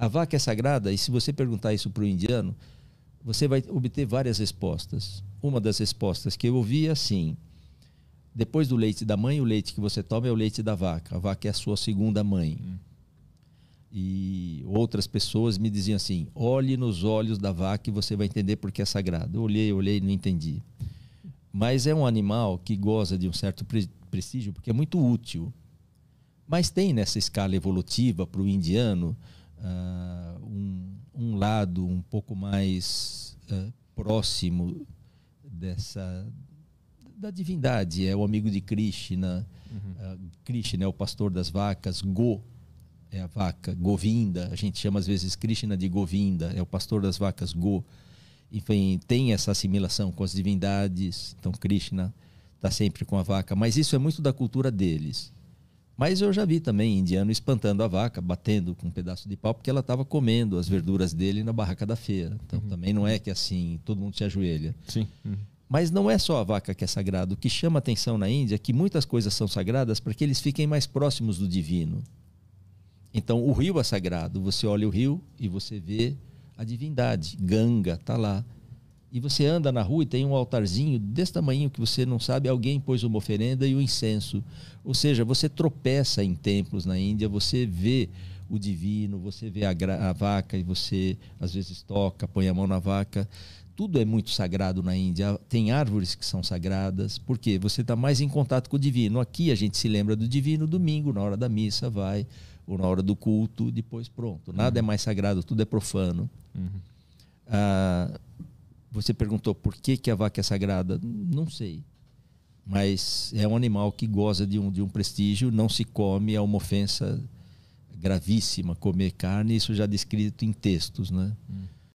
A vaca é sagrada, e se você perguntar isso para o indiano, você vai obter várias respostas. Uma das respostas que eu ouvi é assim: depois do leite da mãe, o leite que você toma é o leite da vaca. A vaca é a sua segunda mãe. Hum. E outras pessoas me diziam assim: olhe nos olhos da vaca e você vai entender porque é sagrado. Eu olhei, olhei e não entendi. Mas é um animal que goza de um certo pre prestígio porque é muito útil. Mas tem nessa escala evolutiva para o indiano ah, um, um, lado um pouco mais uh, próximo dessa da divindade, é o amigo de Krishna. Uhum. Uh, Krishna é o pastor das vacas, Go é a vaca, Govinda, a gente chama às vezes Krishna de Govinda, é o pastor das vacas, Go. Enfim, tem essa assimilação com as divindades, então Krishna está sempre com a vaca, mas isso é muito da cultura deles. Mas eu já vi também indiano espantando a vaca, batendo com um pedaço de pau, porque ela estava comendo as verduras dele na barraca da feira. Então uhum. também não é que assim todo mundo se ajoelha. Sim. Uhum. Mas não é só a vaca que é sagrado. O que chama atenção na Índia é que muitas coisas são sagradas para que eles fiquem mais próximos do divino. Então o rio é sagrado. Você olha o rio e você vê a divindade. Ganga está lá e você anda na rua e tem um altarzinho desse tamanho que você não sabe, alguém pôs uma oferenda e o um incenso. Ou seja, você tropeça em templos na Índia, você vê o divino, você vê a, a vaca e você às vezes toca, põe a mão na vaca. Tudo é muito sagrado na Índia. Tem árvores que são sagradas, porque você está mais em contato com o divino. Aqui a gente se lembra do divino domingo, na hora da missa, vai, ou na hora do culto, depois pronto. Nada uhum. é mais sagrado, tudo é profano. Uhum. Ah, você perguntou por que, que a vaca é sagrada? Não sei. Mas é um animal que goza de um, de um prestígio, não se come, é uma ofensa gravíssima comer carne, isso já descrito em textos, né? Hum.